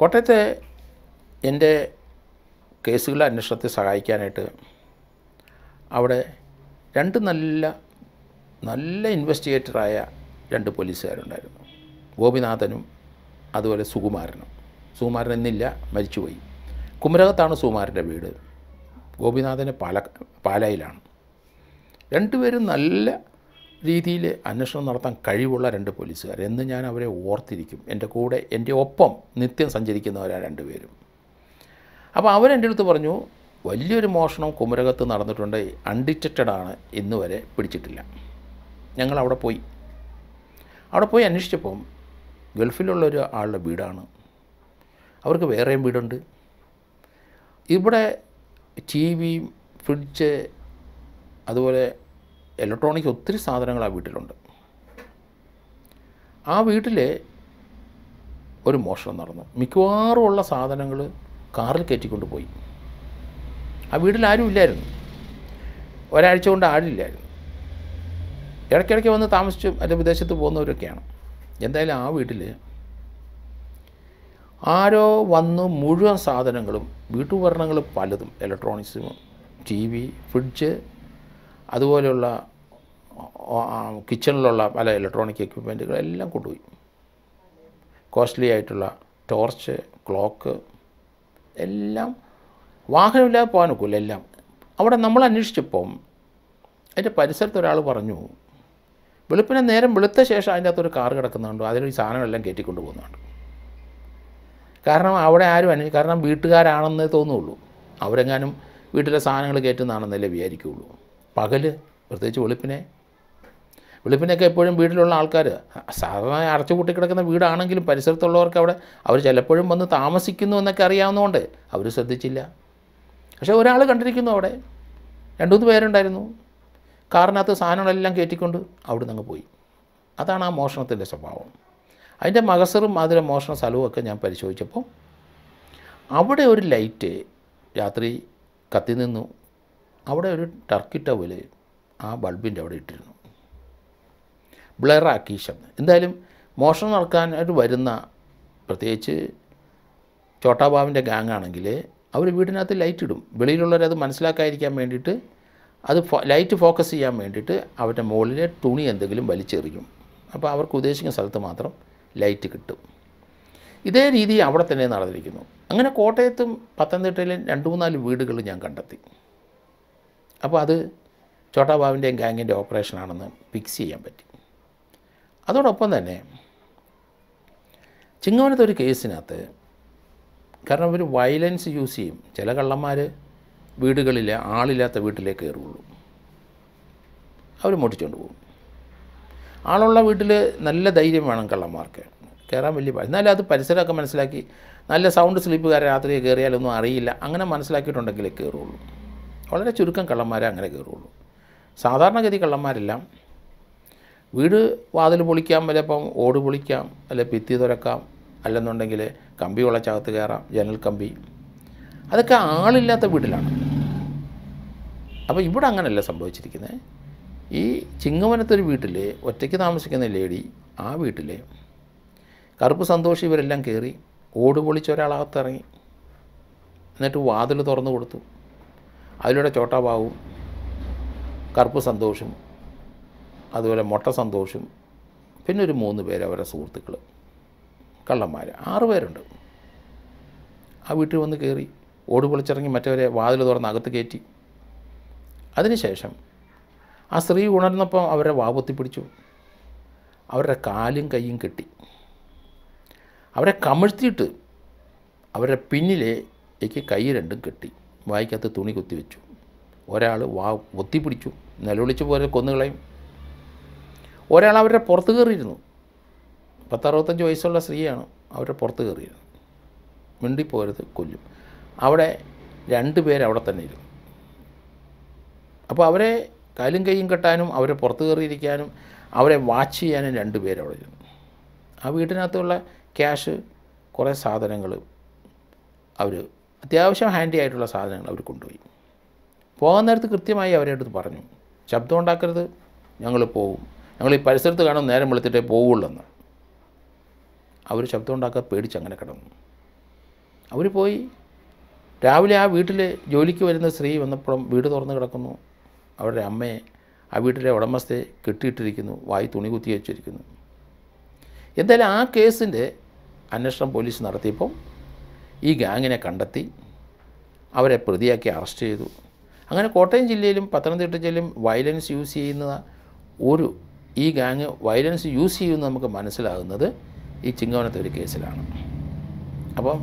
കോട്ടയത്തെ എൻ്റെ കേസുകളെ അന്വേഷണത്തെ സഹായിക്കാനായിട്ട് അവിടെ രണ്ട് നല്ല നല്ല ഇൻവെസ്റ്റിഗേറ്ററായ രണ്ട് പോലീസുകാരുണ്ടായിരുന്നു ഗോപിനാഥനും അതുപോലെ സുകുമാരനും സുകുമാരൻ ഇന്നില്ല മരിച്ചുപോയി കുമരകത്താണ് സുകുമാരൻ്റെ വീട് ഗോപിനാഥൻ്റെ പാല പാലായിലാണ് രണ്ടുപേരും നല്ല രീതിയിൽ അന്വേഷണം നടത്താൻ കഴിവുള്ള രണ്ട് പോലീസുകാർ എന്ന് ഞാൻ അവരെ ഓർത്തിരിക്കും എൻ്റെ കൂടെ എൻ്റെ ഒപ്പം നിത്യം സഞ്ചരിക്കുന്നവരാണ് രണ്ടുപേരും അപ്പോൾ അവരെൻ്റെ അടുത്ത് പറഞ്ഞു വലിയൊരു മോഷണം കുമരകത്ത് നടന്നിട്ടുണ്ട് അൺഡിറ്റക്റ്റഡ് ആണ് ഇന്ന് വരെ പിടിച്ചിട്ടില്ല ഞങ്ങൾ അവിടെ പോയി അവിടെ പോയി അന്വേഷിച്ചപ്പം ഗൾഫിലുള്ള ഒരു ആളുടെ വീടാണ് അവർക്ക് വേറെയും വീടുണ്ട് ഇവിടെ ടി വി ഫ്രിഡ്ജ് അതുപോലെ ഇലക്ട്രോണിക് ഒത്തിരി സാധനങ്ങൾ ആ വീട്ടിലുണ്ട് ആ വീട്ടിലെ ഒരു മോഷണം നടന്നു മിക്കവാറും ഉള്ള സാധനങ്ങൾ കാറിൽ കയറ്റിക്കൊണ്ട് പോയി ആ വീട്ടിൽ ആരും ഇല്ലായിരുന്നു ഒരാഴ്ച കൊണ്ട് ആളില്ലായിരുന്നു ഇടയ്ക്കിടയ്ക്ക് വന്ന് താമസിച്ച് അല്ലെ വിദേശത്ത് പോകുന്നവരൊക്കെയാണ് എന്തായാലും ആ വീട്ടിൽ ആരോ വന്ന് മുഴുവൻ സാധനങ്ങളും വീട്ടുപകരണങ്ങൾ പലതും ഇലക്ട്രോണിക്സും ടി വി ഫ്രിഡ്ജ് അതുപോലെയുള്ള കിച്ചണിലുള്ള പല ഇലക്ട്രോണിക് എക്യുപ്മെൻറ്റുകളെല്ലാം കൊണ്ടുപോയി കോസ്റ്റ്ലി ആയിട്ടുള്ള ടോർച്ച് ക്ലോക്ക് എല്ലാം വാഹനമില്ലാതെ പോകാൻ ഒക്കില്ല എല്ലാം അവിടെ നമ്മൾ അന്വേഷിച്ചപ്പം അതിൻ്റെ പരിസരത്ത് ഒരാൾ പറഞ്ഞു വെളുപ്പിനെ നേരം വെളുത്ത ശേഷം അതിൻ്റെ അകത്തൊരു കാർ കിടക്കുന്നുണ്ട് അതിലൊരു സാധനങ്ങളെല്ലാം കയറ്റിക്കൊണ്ട് പോകുന്നുണ്ട് കാരണം അവിടെ ആരും അന്വേഷിക്കും കാരണം വീട്ടുകാരാണെന്നേ തോന്നുള്ളൂ അവരെങ്ങാനും വീട്ടിലെ സാധനങ്ങൾ കയറ്റുന്നതാണെന്നല്ലേ വിചാരിക്കുകയുള്ളൂ പകൽ പ്രത്യേകിച്ച് വെളുപ്പിനെ വെളുപ്പിനൊക്കെ എപ്പോഴും വീട്ടിലുള്ള ആൾക്കാർ സാധാരണ അടച്ചുപൂട്ടി കിടക്കുന്ന വീടാണെങ്കിലും പരിസരത്തുള്ളവർക്ക് അവിടെ അവർ ചിലപ്പോഴും വന്ന് താമസിക്കുന്നു എന്നൊക്കെ അറിയാവുന്നതുകൊണ്ട് അവർ ശ്രദ്ധിച്ചില്ല പക്ഷേ ഒരാൾ കണ്ടിരിക്കുന്നു അവിടെ രണ്ടു മൂന്ന് പേരുണ്ടായിരുന്നു കാറിനകത്ത് സാധനങ്ങളെല്ലാം കയറ്റിക്കൊണ്ട് അവിടെ നിന്ന് പോയി അതാണ് ആ മോഷണത്തിൻ്റെ സ്വഭാവം അതിൻ്റെ മകസറും അതിലെ മോഷണ സ്ഥലവും ഒക്കെ ഞാൻ പരിശോധിച്ചപ്പോൾ അവിടെ ഒരു ലൈറ്റ് രാത്രി കത്തി നിന്നു അവിടെ ഒരു ടർക്കി ടവൽ ആ ബൾബിൻ്റെ അവിടെ ഇട്ടിരുന്നു ബ്ലറാക്കി ശബ്ദം എന്തായാലും മോഷണം നടക്കാനായിട്ട് വരുന്ന പ്രത്യേകിച്ച് ചോട്ടാബാവിൻ്റെ ഗാങ് ആണെങ്കിൽ അവർ വീടിനകത്ത് ലൈറ്റ് ഇടും വെളിയിലുള്ളവരത് മനസ്സിലാക്കാതിരിക്കാൻ വേണ്ടിയിട്ട് അത് ലൈറ്റ് ഫോക്കസ് ചെയ്യാൻ വേണ്ടിയിട്ട് അവരുടെ മുകളിലെ തുണി എന്തെങ്കിലും വലിച്ചെറിയും അപ്പോൾ അവർക്ക് ഉദ്ദേശിക്കുന്ന സ്ഥലത്ത് മാത്രം ലൈറ്റ് കിട്ടും ഇതേ രീതി അവിടെ തന്നെ നടന്നിരിക്കുന്നു അങ്ങനെ കോട്ടയത്തും പത്തനംതിട്ടയിലും രണ്ട് മൂന്നാല് വീടുകൾ ഞാൻ കണ്ടെത്തി അപ്പോൾ അത് ചോട്ടാബാവിൻ്റെയും ഗാങ്ങിൻ്റെ ഓപ്പറേഷനാണെന്ന് ഫിക്സ് ചെയ്യാൻ പറ്റി അതോടൊപ്പം തന്നെ ചിങ്ങവനത്തെ ഒരു കേസിനകത്ത് കാരണം അവർ വയലൻസ് യൂസ് ചെയ്യും ചില കള്ളന്മാർ വീടുകളിലെ ആളില്ലാത്ത വീട്ടിലേക്ക് കയറുള്ളൂ അവർ മുട്ടിച്ചുകൊണ്ട് പോകും ആളുള്ള വീട്ടിൽ നല്ല ധൈര്യം വേണം കള്ളന്മാർക്ക് കയറാൻ വലിയ എന്നാലും അത് പരിസരമൊക്കെ മനസ്സിലാക്കി നല്ല സൗണ്ട് സ്ലീപ്പുകാരെ രാത്രി കയറിയാലൊന്നും അറിയില്ല അങ്ങനെ മനസ്സിലാക്കിയിട്ടുണ്ടെങ്കിലേ കയറുള്ളൂ വളരെ ചുരുക്കം കള്ളന്മാരെ അങ്ങനെ കയറുള്ളൂ സാധാരണഗതി കള്ളന്മാരെല്ലാം വീട് വാതിൽ പൊളിക്കാം അല്ലെ ഇപ്പം ഓട് പൊളിക്കാം അല്ലെ ഭിത്തി തുരക്കാം അല്ലെന്നുണ്ടെങ്കിൽ കമ്പി വിളച്ചകത്ത് കയറാം ജനൽ കമ്പി അതൊക്കെ ആളില്ലാത്ത വീട്ടിലാണ് അപ്പോൾ ഇവിടെ അങ്ങനെയല്ല സംഭവിച്ചിരിക്കുന്നത് ഈ ചിങ്ങവനത്തൊരു വീട്ടിൽ ഒറ്റയ്ക്ക് താമസിക്കുന്ന ലേഡി ആ വീട്ടിൽ കറുപ്പ് സന്തോഷി ഇവരെല്ലാം കയറി ഓട് പൊളിച്ച് ഒരാളകത്തിറങ്ങി എന്നിട്ട് വാതിൽ തുറന്നു കൊടുത്തു അതിലൂടെ ചോട്ടാബാവും കറുപ്പ് സന്തോഷം അതുപോലെ മൊട്ട സന്തോഷും പിന്നെ ഒരു മൂന്ന് പേര് അവരുടെ സുഹൃത്തുക്കൾ കള്ളന്മാർ ആറ് പേരുണ്ട് ആ വീട്ടിൽ വന്ന് കയറി ഓട് പൊളിച്ചിറങ്ങി മറ്റവരെ വാതിൽ തുറന്ന് അകത്ത് കയറ്റി അതിനുശേഷം ആ സ്ത്രീ ഉണർന്നപ്പോൾ അവരെ വാപൊത്തി പിടിച്ചു അവരുടെ കാലും കൈയും കെട്ടി അവരെ കമിഴ്ത്തിയിട്ട് അവരുടെ പിന്നിലേക്ക് കൈ രണ്ടും കെട്ടി വായിക്കകത്ത് തുണി കുത്തിവെച്ചു ഒരാൾ വാ ഒത്തിപ്പിടിച്ചു നിലവിളിച്ച് പോലെ കൊന്നുകളയും ഒരാൾ അവരുടെ പുറത്ത് കയറിയിരുന്നു പത്തറുപത്തഞ്ച് വയസ്സുള്ള സ്ത്രീയാണ് അവരുടെ പുറത്ത് കയറിയിരുന്നു മിണ്ടിപ്പോരത് കൊല്ലും അവിടെ രണ്ട് പേര് അവിടെ തന്നെ ഇരുന്നു അപ്പോൾ അവരെ കാലും കൈയും കെട്ടാനും അവരെ പുറത്ത് കയറിയിരിക്കാനും അവരെ വാച്ച് ചെയ്യാനും രണ്ട് പേര് ഇരുന്നു ആ വീട്ടിനകത്തുള്ള ക്യാഷ് കുറേ സാധനങ്ങൾ അവർ അത്യാവശ്യം ഹാൻഡി ആയിട്ടുള്ള സാധനങ്ങൾ അവർ കൊണ്ടുപോയി പോകാൻ നേരത്ത് കൃത്യമായി അവരെ അടുത്ത് പറഞ്ഞു ശബ്ദം ഉണ്ടാക്കരുത് ഞങ്ങൾ പോകും ഞങ്ങൾ ഈ പരിസരത്ത് കാണും നേരം വെളുത്തിട്ടേ പോവുള്ളെന്ന് അവർ ശബ്ദം ഉണ്ടാക്കാൻ പേടിച്ച് അങ്ങനെ കിടന്നു അവർ പോയി രാവിലെ ആ വീട്ടിൽ ജോലിക്ക് വരുന്ന സ്ത്രീ വന്നപ്പോഴും വീട് തുറന്ന് കിടക്കുന്നു അവരുടെ അമ്മയെ ആ വീട്ടിലെ ഉടമസ്ഥയെ കെട്ടിയിട്ടിരിക്കുന്നു വായി തുണി കുത്തി വെച്ചിരിക്കുന്നു എന്തായാലും ആ കേസിൻ്റെ അന്വേഷണം പോലീസ് നടത്തിയപ്പം ഈ ഗാങ്ങിനെ കണ്ടെത്തി അവരെ പ്രതിയാക്കി അറസ്റ്റ് ചെയ്തു അങ്ങനെ കോട്ടയം ജില്ലയിലും പത്തനംതിട്ട ജില്ലയിലും വയലൻസ് യൂസ് ചെയ്യുന്ന ഒരു ഈ ഗാങ് വയലൻസ് യൂസ് ചെയ്യുമെന്ന് നമുക്ക് മനസ്സിലാകുന്നത് ഈ ചിങ്ങവനത്തെ ഒരു കേസിലാണ് അപ്പം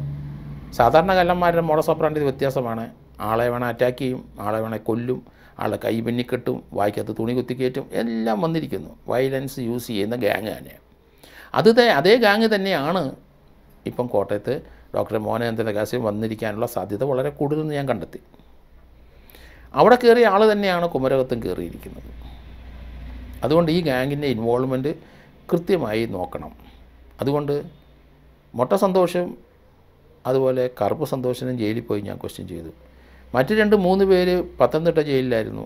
സാധാരണ കല്ലന്മാരുടെ മോഡസ് ഓപ്പറാൻ്റെ ഇത് വ്യത്യാസമാണ് ആളെ വേണം അറ്റാക്ക് ചെയ്യും ആളെ വേണേൽ കൊല്ലും ആളെ കൈ പിന്നിക്കെട്ടും വായിക്കകത്ത് തുണി കുത്തിക്കയറ്റും എല്ലാം വന്നിരിക്കുന്നു വയലൻസ് യൂസ് ചെയ്യുന്ന ഗാങ് തന്നെ അത് അതേ ഗാങ് തന്നെയാണ് ഇപ്പം കോട്ടയത്ത് ഡോക്ടർ മോഹനചന്ദ്രൻ്റെ കാശ്യം വന്നിരിക്കാനുള്ള സാധ്യത വളരെ കൂടുതലെന്ന് ഞാൻ കണ്ടെത്തി അവിടെ കയറിയ ആൾ തന്നെയാണ് കുമരകത്തും കയറിയിരിക്കുന്നത് അതുകൊണ്ട് ഈ ഗാങ്ങിൻ്റെ ഇൻവോൾവ്മെൻറ്റ് കൃത്യമായി നോക്കണം അതുകൊണ്ട് മൊട്ട സന്തോഷം അതുപോലെ കറുപ്പ് സന്തോഷനും ജയിലിൽ പോയി ഞാൻ ക്വസ്റ്റ്യൻ ചെയ്തു മറ്റ് രണ്ട് മൂന്ന് പേര് പത്തനംതിട്ട ജയിലിലായിരുന്നു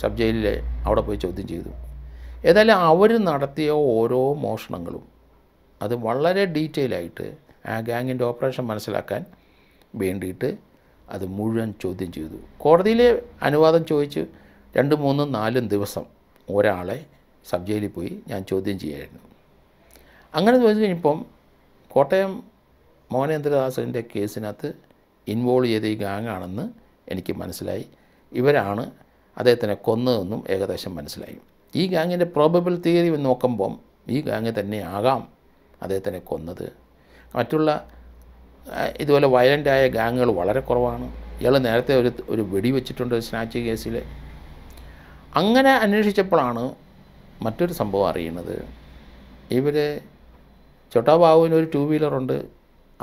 സബ് ജയിലിലെ അവിടെ പോയി ചോദ്യം ചെയ്തു ഏതായാലും അവർ നടത്തിയ ഓരോ മോഷണങ്ങളും അത് വളരെ ഡീറ്റെയിൽ ആയിട്ട് ആ ഗാങ്ങിൻ്റെ ഓപ്പറേഷൻ മനസ്സിലാക്കാൻ വേണ്ടിയിട്ട് അത് മുഴുവൻ ചോദ്യം ചെയ്തു കോടതിയിലെ അനുവാദം ചോദിച്ച് രണ്ട് മൂന്നും നാലും ദിവസം ഒരാളെ സബ് ജയിലിൽ പോയി ഞാൻ ചോദ്യം ചെയ്യായിരുന്നു അങ്ങനെ ചോദിച്ചു കഴിഞ്ഞപ്പം കോട്ടയം മോഹനേന്ദ്രദാസിൻ്റെ കേസിനകത്ത് ഇൻവോൾവ് ചെയ്ത ഈ ഗാങ്ങാണെന്ന് എനിക്ക് മനസ്സിലായി ഇവരാണ് അദ്ദേഹത്തിനെ കൊന്നതെന്നും ഏകദേശം മനസ്സിലായി ഈ ഗാങ്ങിൻ്റെ പ്രോബബിൾ തിയറി നോക്കുമ്പം ഈ ഗാങ് തന്നെയാകാം അദ്ദേഹത്തിനെ കൊന്നത് മറ്റുള്ള ഇതുപോലെ വയലൻ്റായ ഗാങ്ങുകൾ വളരെ കുറവാണ് ഇയാൾ നേരത്തെ ഒരു ഒരു വെടിവെച്ചിട്ടുണ്ട് സ്നാച്ച് കേസിൽ അങ്ങനെ അന്വേഷിച്ചപ്പോഴാണ് മറ്റൊരു സംഭവം അറിയുന്നത് ഇവർ ബാബുവിന് ഒരു ടു വീലറുണ്ട്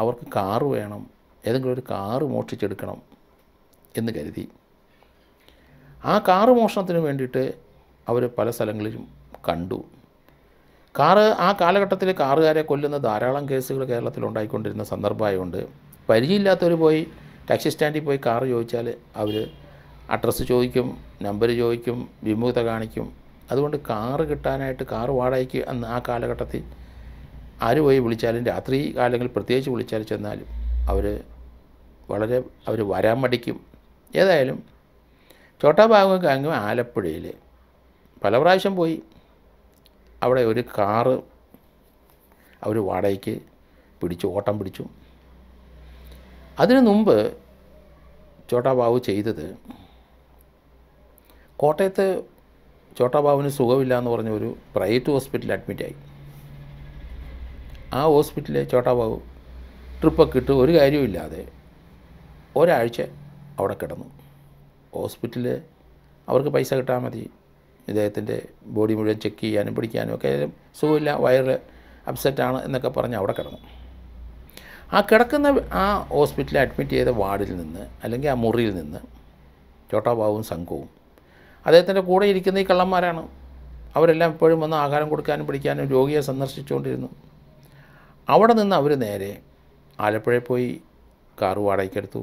അവർക്ക് കാറ് വേണം ഏതെങ്കിലും ഒരു കാറ് മോഷ്ടിച്ചെടുക്കണം എന്ന് കരുതി ആ കാറ് മോഷണത്തിന് വേണ്ടിയിട്ട് അവർ പല സ്ഥലങ്ങളിലും കണ്ടു കാറ് ആ കാലഘട്ടത്തിൽ കാറുകാരെ കൊല്ലുന്ന ധാരാളം കേസുകൾ കേരളത്തിൽ ഉണ്ടായിക്കൊണ്ടിരുന്ന സന്ദർഭമായതുകൊണ്ട് പരിചയമില്ലാത്തവർ പോയി ടാക്സി സ്റ്റാൻഡിൽ പോയി കാറ് ചോദിച്ചാൽ അവർ അഡ്രസ്സ് ചോദിക്കും നമ്പർ ചോദിക്കും വിമുഖത കാണിക്കും അതുകൊണ്ട് കാറ് കിട്ടാനായിട്ട് കാറ് വാടകയ്ക്ക് അന്ന് ആ കാലഘട്ടത്തിൽ ആര് പോയി വിളിച്ചാലും രാത്രി കാലങ്ങളിൽ പ്രത്യേകിച്ച് വിളിച്ചാൽ ചെന്നാലും അവർ വളരെ അവർ വരാൻ മടിക്കും ഏതായാലും ചോട്ടാഭാഗം കാങ്കും ആലപ്പുഴയിൽ പല പ്രാവശ്യം പോയി അവിടെ ഒരു കാറ് അവർ വാടകയ്ക്ക് പിടിച്ചു ഓട്ടം പിടിച്ചു അതിനു മുമ്പ് ബാബു ചെയ്തത് കോട്ടയത്ത് ചോട്ടാബാബുവിന് സുഖമില്ല എന്ന് പറഞ്ഞ ഒരു പ്രൈവറ്റ് ഹോസ്പിറ്റലിൽ അഡ്മിറ്റായി ആ ഹോസ്പിറ്റലിൽ ചോട്ടാബാബു ട്രിപ്പൊക്കെ ഇട്ട് ഒരു കാര്യമില്ലാതെ ഒരാഴ്ച അവിടെ കിടന്നു ഹോസ്പിറ്റലിൽ അവർക്ക് പൈസ കിട്ടാൽ മതി ഇദ്ദേഹത്തിൻ്റെ ബോഡി മുഴുവൻ ചെക്ക് ചെയ്യാനും പിടിക്കാനും ഒക്കെ സുഖമില്ല വയറ് അപ്സെറ്റാണ് എന്നൊക്കെ പറഞ്ഞ് അവിടെ കിടന്നു ആ കിടക്കുന്ന ആ ഹോസ്പിറ്റലിൽ അഡ്മിറ്റ് ചെയ്ത വാർഡിൽ നിന്ന് അല്ലെങ്കിൽ ആ മുറിയിൽ നിന്ന് ചോട്ടാബാബുവും സംഘവും അദ്ദേഹത്തിൻ്റെ കൂടെ ഇരിക്കുന്ന ഈ കള്ളന്മാരാണ് അവരെല്ലാം എപ്പോഴും വന്ന് ആഹാരം കൊടുക്കാനും പിടിക്കാനും രോഗിയെ സന്ദർശിച്ചുകൊണ്ടിരുന്നു അവിടെ നിന്ന് അവർ നേരെ ആലപ്പുഴയിൽ പോയി കാറ് വാടകയ്ക്കെടുത്തു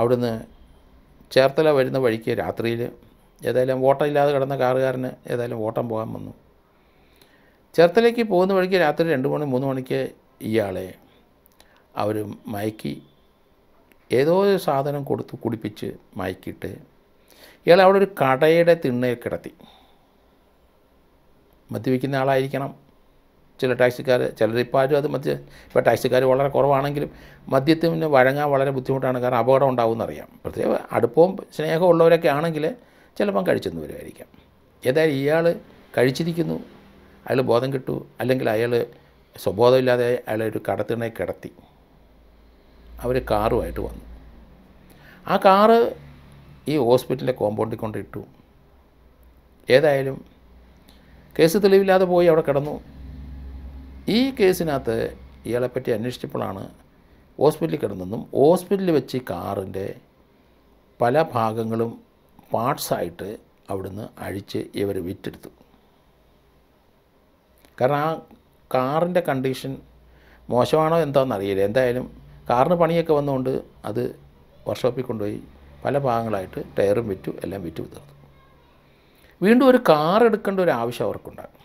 അവിടുന്ന് ചേർത്തല വരുന്ന വഴിക്ക് രാത്രിയിൽ ഏതായാലും ഇല്ലാതെ കിടന്ന കാറുകാരന് ഏതായാലും ഓട്ടം പോകാൻ വന്നു ചേർത്തലയ്ക്ക് പോകുന്ന വഴിക്ക് രാത്രി രണ്ട് മണി മൂന്ന് മണിക്ക് ഇയാളെ അവർ മയക്കി ഏതോ സാധനം കൊടുത്ത് കുടിപ്പിച്ച് മയക്കിയിട്ട് ഇയാൾ അവിടെ ഒരു കടയുടെ തിണ്ണയിൽ കിടത്തി മദ്യപിക്കുന്ന ആളായിരിക്കണം ചില ടാക്സിക്കാർ ചിലരിപ്പാരും അത് മദ്യ ഇപ്പോൾ ടാക്സിക്കാർ വളരെ കുറവാണെങ്കിലും മദ്യത്തിന് വഴങ്ങാൻ വളരെ ബുദ്ധിമുട്ടാണ് കാരണം അപകടം എന്നറിയാം പ്രത്യേക അടുപ്പവും സ്നേഹവും ഉള്ളവരൊക്കെ ആണെങ്കിൽ ചിലപ്പം കഴിച്ചെന്ന് വരുമായിരിക്കാം ഏതായാലും ഇയാൾ കഴിച്ചിരിക്കുന്നു അയാൾ ബോധം കിട്ടു അല്ലെങ്കിൽ അയാൾ സ്വബോധമില്ലാതെ അയാൾ ഒരു കടത്തിണെ കിടത്തി അവർ കാറുമായിട്ട് വന്നു ആ കാറ് ഈ ഹോസ്പിറ്റലിലെ കോമ്പൗണ്ടിൽ കൊണ്ട് ഇട്ടു ഏതായാലും കേസ് തെളിവില്ലാതെ പോയി അവിടെ കിടന്നു ഈ കേസിനകത്ത് ഇയാളെപ്പറ്റി അന്വേഷിച്ചപ്പോഴാണ് ഹോസ്പിറ്റലിൽ കിടന്നെന്നും ഹോസ്പിറ്റലിൽ വെച്ച് കാറിൻ്റെ പല ഭാഗങ്ങളും പാർട്സായിട്ട് അവിടുന്ന് അഴിച്ച് ഇവർ വിറ്റെടുത്തു കാരണം ആ കാറിൻ്റെ കണ്ടീഷൻ മോശമാണോ എന്താണെന്ന് അറിയില്ല എന്തായാലും കാറിന് പണിയൊക്കെ വന്നുകൊണ്ട് അത് വർക്ക്ഷോപ്പിൽ കൊണ്ടുപോയി പല ഭാഗങ്ങളായിട്ട് ടയറും വിറ്റു എല്ലാം വിറ്റു തീർന്നു വീണ്ടും ഒരു കാർ എടുക്കേണ്ട ഒരു ആവശ്യം അവർക്കുണ്ടാകും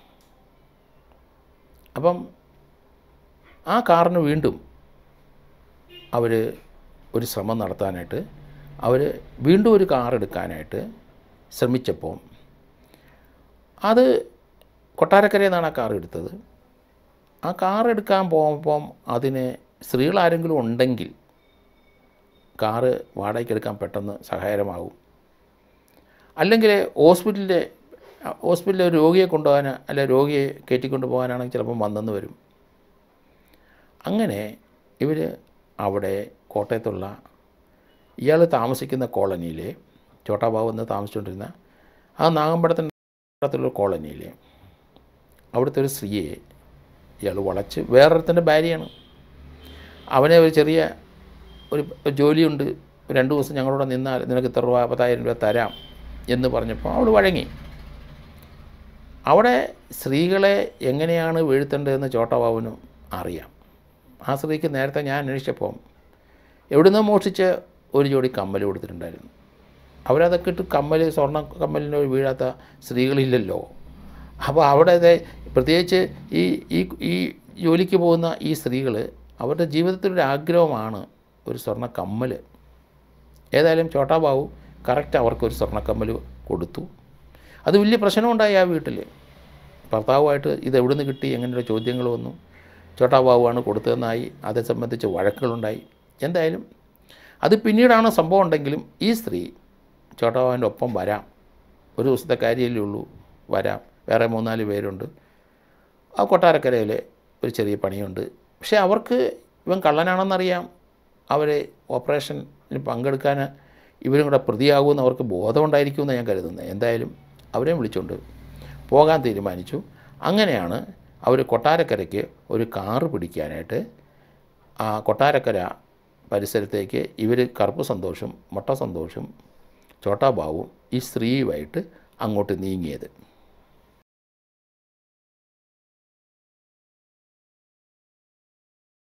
അപ്പം ആ കാറിന് വീണ്ടും അവർ ഒരു ശ്രമം നടത്താനായിട്ട് അവർ വീണ്ടും ഒരു കാർ എടുക്കാനായിട്ട് ശ്രമിച്ചപ്പോൾ അത് കൊട്ടാരക്കരയിൽ നിന്നാണ് ആ കാർ എടുത്തത് ആ കാർ എടുക്കാൻ പോകുമ്പം അതിന് സ്ത്രീകൾ ആരെങ്കിലും ഉണ്ടെങ്കിൽ കാറ് വാടകയ്ക്കെടുക്കാൻ പെട്ടെന്ന് സഹായകരമാകും അല്ലെങ്കിൽ ഹോസ്പിറ്റലിലെ ഹോസ്പിറ്റലിലെ രോഗിയെ കൊണ്ടുപോകാൻ അല്ലെ രോഗിയെ കയറ്റിക്കൊണ്ട് പോകാനാണെങ്കിൽ ചിലപ്പം വന്നെന്ന് വരും അങ്ങനെ ഇവർ അവിടെ കോട്ടയത്തുള്ള ഇയാൾ താമസിക്കുന്ന കോളനിയിലെ ചോട്ടാബാബു എന്ന് താമസിച്ചുകൊണ്ടിരുന്ന ആ നാഗമ്പടത്തിൻ്റെ കോളനിയിലെ അവിടുത്തെ ഒരു സ്ത്രീയെ ഇയാൾ വളച്ച് വേറൊരുത്തൻ്റെ ഭാര്യയാണ് അവനെ ഒരു ചെറിയ ഒരു ജോലിയുണ്ട് രണ്ട് ദിവസം ഞങ്ങളോട് നിന്നാൽ നിനക്ക് ഇത്ര രൂപ പത്തായിരം രൂപ തരാം എന്ന് പറഞ്ഞപ്പോൾ അവൾ വഴങ്ങി അവിടെ സ്ത്രീകളെ എങ്ങനെയാണ് വീഴ്ത്തേണ്ടതെന്ന് ചോട്ടബാബുനും അറിയാം ആ സ്ത്രീക്ക് നേരത്തെ ഞാൻ അന്വേഷിച്ചപ്പോൾ എവിടുന്ന് മോഷിച്ച് ഒരു ജോഡി കമ്മൽ കൊടുത്തിട്ടുണ്ടായിരുന്നു അവരതൊക്കെ ഇട്ട് കമ്മൽ സ്വർണ്ണ കമ്മലിന് വീഴാത്ത സ്ത്രീകളില്ലല്ലോ അപ്പോൾ അവിടെ പ്രത്യേകിച്ച് ഈ ഈ ഈ ജോലിക്ക് പോകുന്ന ഈ സ്ത്രീകൾ അവരുടെ ജീവിതത്തിലൊരു ആഗ്രഹമാണ് ഒരു സ്വർണ്ണ കമ്മൽ ഏതായാലും ബാബു കറക്റ്റ് അവർക്കൊരു സ്വർണ്ണക്കമ്മൽ കൊടുത്തു അത് വലിയ പ്രശ്നമുണ്ടായി ആ വീട്ടിൽ ഭർത്താവുമായിട്ട് ഇത് എവിടെ നിന്ന് കിട്ടി എങ്ങനെയുള്ള ചോദ്യങ്ങൾ വന്നു ബാബുവാണ് കൊടുത്തതെന്നായി അതേ സംബന്ധിച്ച് വഴക്കുകളുണ്ടായി എന്തായാലും അത് പിന്നീടാണ് സംഭവം ഉണ്ടെങ്കിലും ഈ സ്ത്രീ ബാബുവിൻ്റെ ഒപ്പം വരാം ഒരു ദിവസത്തെ കാര്യമല്ലേ ഉള്ളൂ വരാം വേറെ മൂന്നാല് പേരുണ്ട് ആ കൊട്ടാരക്കരയിലെ ഒരു ചെറിയ പണിയുണ്ട് പക്ഷേ അവർക്ക് ഇവൻ കള്ളനാണെന്നറിയാം അവരെ ഓപ്പറേഷനിൽ പങ്കെടുക്കാൻ ഇവരും കൂടെ പ്രതിയാകുമെന്ന് അവർക്ക് ബോധമുണ്ടായിരിക്കുമെന്ന് ഞാൻ കരുതുന്നത് എന്തായാലും അവരെയും വിളിച്ചുകൊണ്ട് പോകാൻ തീരുമാനിച്ചു അങ്ങനെയാണ് അവർ കൊട്ടാരക്കരയ്ക്ക് ഒരു കാറ് പിടിക്കാനായിട്ട് ആ കൊട്ടാരക്കര പരിസരത്തേക്ക് ഇവർ കറുപ്പ് സന്തോഷം മൊട്ട സന്തോഷം ചോട്ടാബാവും ഈ സ്ത്രീയുമായിട്ട് അങ്ങോട്ട് നീങ്ങിയത്